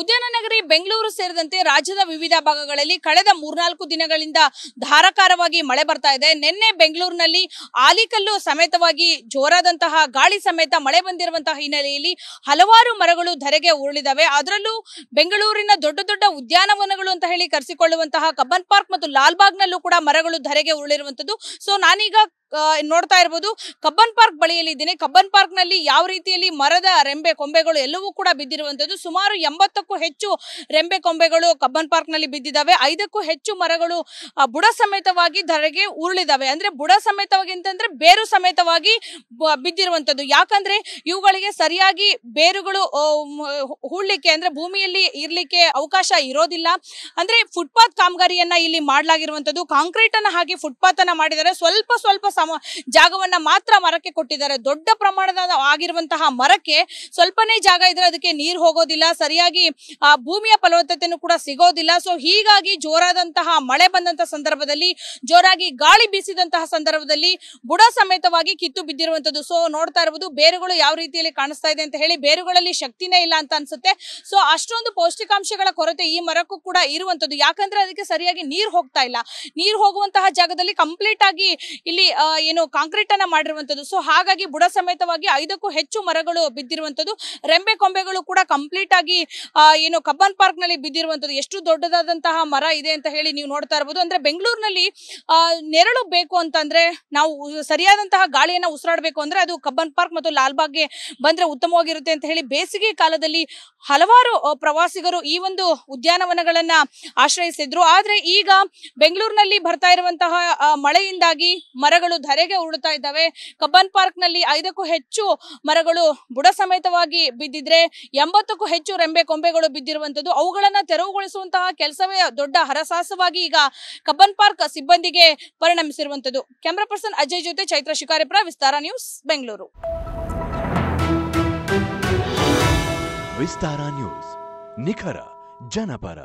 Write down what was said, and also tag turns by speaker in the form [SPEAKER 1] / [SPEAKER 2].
[SPEAKER 1] ಉದ್ಯಾನನಗರಿ ಬೆಂಗಳೂರು ಸೇರಿದಂತೆ ರಾಜ್ಯದ ವಿವಿಧ ಭಾಗಗಳಲ್ಲಿ ಕಳೆದ ಮೂರ್ನಾಲ್ಕು ದಿನಗಳಿಂದ ಧಾರಾಕಾರವಾಗಿ ಮಳೆ ಬರ್ತಾ ಇದೆ ನಿನ್ನೆ ಬೆಂಗಳೂರಿನಲ್ಲಿ ಆಲಿಕಲ್ಲು ಸಮೇತವಾಗಿ ಜೋರಾದಂತಹ ಗಾಳಿ ಸಮೇತ ಮಳೆ ಬಂದಿರುವಂತಹ ಹಿನ್ನೆಲೆಯಲ್ಲಿ ಹಲವಾರು ಮರಗಳು ಧರೆಗೆ ಉರುಳಿದವೆ ಅದರಲ್ಲೂ ಬೆಂಗಳೂರಿನ ದೊಡ್ಡ ದೊಡ್ಡ ಉದ್ಯಾನವನಗಳು ಅಂತ ಹೇಳಿ ಕರೆಸಿಕೊಳ್ಳುವಂತಹ ಕಬ್ಬನ್ ಪಾರ್ಕ್ ಮತ್ತು ಲಾಲ್ಬಾಗ್ನಲ್ಲೂ ಕೂಡ ಮರಗಳು ಧರೆಗೆ ಉರುಳಿರುವಂತದ್ದು ಸೊ ನಾನೀಗ ನೋಡ್ತಾ ಇರ್ಬೋದು ಕಬ್ಬನ್ ಪಾರ್ಕ್ ಬಳಿಯಲ್ಲಿ ಇದ್ದೀನಿ ಕಬ್ಬನ್ ಪಾರ್ಕ್ ನಲ್ಲಿ ಯಾವ ರೀತಿಯಲ್ಲಿ ಮರದ ರೆಂಬೆ ಕೊಂಬೆಗಳು ಎಲ್ಲವೂ ಕೂಡ ಬಿದ್ದಿರುವಂತದ್ದು ಸುಮಾರು ಎಂಬತ್ತಕ್ಕೂ ಹೆಚ್ಚು ರೆಂಬೆ ಕೊಂಬೆಗಳು ಕಬ್ಬನ್ ಪಾರ್ಕ್ ನಲ್ಲಿ ಬಿದ್ದಿದ್ದಾವೆ ಐದಕ್ಕೂ ಹೆಚ್ಚು ಮರಗಳು ಬುಡ ಸಮೇತವಾಗಿ ಧರೆಗೆ ಉರುಳಿದಾವೆ ಅಂದ್ರೆ ಬುಡ ಸಮೇತವಾಗಿ ಅಂತಂದ್ರೆ ಬೇರು ಸಮೇತವಾಗಿ ಬಿದ್ದಿರುವಂತದ್ದು ಯಾಕಂದ್ರೆ ಇವುಗಳಿಗೆ ಸರಿಯಾಗಿ ಬೇರುಗಳು ಹೂಳ್ಲಿಕ್ಕೆ ಅಂದ್ರೆ ಭೂಮಿಯಲ್ಲಿ ಇರ್ಲಿಕ್ಕೆ ಅವಕಾಶ ಇರೋದಿಲ್ಲ ಅಂದ್ರೆ ಫುಟ್ಪಾತ್ ಕಾಮಗಾರಿಯನ್ನ ಇಲ್ಲಿ ಮಾಡಲಾಗಿರುವಂತದ್ದು ಕಾಂಕ್ರೀಟ್ ಅನ್ನ ಹಾಕಿ ಫುಟ್ಪಾತ್ ಅನ್ನ ಮಾಡಿದರೆ ಸ್ವಲ್ಪ ಸ್ವಲ್ಪ ಸಮ ಜಾಗವನ್ನ ಮಾತ್ರ ಮರಕ್ಕೆ ಕೊಟ್ಟಿದ್ದಾರೆ ದೊಡ್ಡ ಪ್ರಮಾಣದ ಆಗಿರುವಂತಹ ಮರಕ್ಕೆ ಸ್ವಲ್ಪನೇ ಜಾಗ ಇದ್ರೆ ಅದಕ್ಕೆ ನೀರು ಹೋಗೋದಿಲ್ಲ ಸರಿಯಾಗಿ ಆ ಭೂಮಿಯ ಫಲವತ್ತತೆಯನ್ನು ಕೂಡ ಸಿಗೋದಿಲ್ಲ ಸೊ ಹೀಗಾಗಿ ಜೋರಾದಂತಹ ಮಳೆ ಬಂದಂತಹ ಸಂದರ್ಭದಲ್ಲಿ ಜೋರಾಗಿ ಗಾಳಿ ಬೀಸಿದಂತಹ ಸಂದರ್ಭದಲ್ಲಿ ಬುಡ ಸಮೇತವಾಗಿ ಕಿತ್ತು ಬಿದ್ದಿರುವಂತದ್ದು ಸೊ ನೋಡ್ತಾ ಇರಬಹುದು ಬೇರುಗಳು ಯಾವ ರೀತಿಯಲ್ಲಿ ಕಾಣಿಸ್ತಾ ಇದೆ ಅಂತ ಹೇಳಿ ಬೇರುಗಳಲ್ಲಿ ಶಕ್ತಿನೇ ಇಲ್ಲ ಅಂತ ಅನ್ಸುತ್ತೆ ಸೊ ಅಷ್ಟೊಂದು ಪೌಷ್ಟಿಕಾಂಶಗಳ ಕೊರತೆ ಈ ಮರಕ್ಕೂ ಕೂಡ ಇರುವಂತದ್ದು ಯಾಕಂದ್ರೆ ಅದಕ್ಕೆ ಸರಿಯಾಗಿ ನೀರು ಹೋಗ್ತಾ ಇಲ್ಲ ನೀರು ಹೋಗುವಂತಹ ಜಾಗದಲ್ಲಿ ಕಂಪ್ಲೀಟ್ ಆಗಿ ಇಲ್ಲಿ ಏನು ಕಾಂಕ್ರೀಟ್ ಅನ್ನ ಮಾಡಿರುವಂತದ್ದು ಸೊ ಹಾಗಾಗಿ ಬುಡ ಸಮೇತವಾಗಿ ಐದಕ್ಕೂ ಹೆಚ್ಚು ಮರಗಳು ಬಿದ್ದಿರುವಂತದ್ದು ರೆಂಬೆ ಕೊಂಬೆಗಳು ಕೂಡ ಕಂಪ್ಲೀಟ್ ಆಗಿ ಏನು ಕಬ್ಬನ್ ಪಾರ್ಕ್ ನಲ್ಲಿ ಬಿದ್ದಿರುವಂತದ್ದು ಎಷ್ಟು ದೊಡ್ಡದಾದಂತಹ ಮರ ಇದೆ ಅಂತ ಹೇಳಿ ನೀವು ನೋಡ್ತಾ ಇರಬಹುದು ಅಂದ್ರೆ ಬೆಂಗಳೂರಿನಲ್ಲಿ ನೆರಳು ಬೇಕು ಅಂತಂದ್ರೆ ನಾವು ಸರಿಯಾದಂತಹ ಗಾಳಿಯನ್ನ ಉಸಿರಾಡಬೇಕು ಅಂದ್ರೆ ಅದು ಕಬ್ಬನ್ ಪಾರ್ಕ್ ಮತ್ತು ಲಾಲ್ಬಾಗ್ಗೆ ಬಂದ್ರೆ ಉತ್ತಮವಾಗಿರುತ್ತೆ ಅಂತ ಹೇಳಿ ಬೇಸಿಗೆ ಕಾಲದಲ್ಲಿ ಹಲವಾರು ಪ್ರವಾಸಿಗರು ಈ ಒಂದು ಉದ್ಯಾನವನಗಳನ್ನ ಆಶ್ರಯಿಸಿದ್ರು ಆದ್ರೆ ಈಗ ಬೆಂಗಳೂರಿನಲ್ಲಿ ಬರ್ತಾ ಇರುವಂತಹ ಮಳೆಯಿಂದಾಗಿ ಮರಗಳು ಮರಗಳು ಧರೆಗೆ ಉರುಳುತ್ತಾ ಇದ್ದಾವೆ ಕಬ್ಬನ್ ಪಾರ್ಕ್ ನಲ್ಲಿ ಐದಕ್ಕೂ ಹೆಚ್ಚು ಮರಗಳು ಬುಡ ಸಮೇತವಾಗಿ ಬಿದ್ದಿದ್ರೆ ಎಂಬತ್ತಕ್ಕೂ ಹೆಚ್ಚು ರೆಂಬೆ ಕೊಂಬೆಗಳು ಬಿದ್ದಿರುವಂತದ್ದು ಅವುಗಳನ್ನ ತೆರವುಗೊಳಿಸುವಂತಹ ಕೆಲಸವೇ ದೊಡ್ಡ ಹರಸಾಸವಾಗಿ ಈಗ ಕಬ್ಬನ್ ಪಾರ್ಕ್ ಸಿಬ್ಬಂದಿಗೆ ಪರಿಣಮಿಸಿರುವಂತದ್ದು ಕ್ಯಾಮರಾ ಪರ್ಸನ್ ಅಜಯ್ ಜೊತೆ ಚೈತ್ರ ಶಿಕಾರಿಪುರ ವಿಸ್ತಾರ ನ್ಯೂಸ್ ಬೆಂಗಳೂರು ವಿಸ್ತಾರ ನ್ಯೂಸ್ ನಿಖರ ಜನಪರ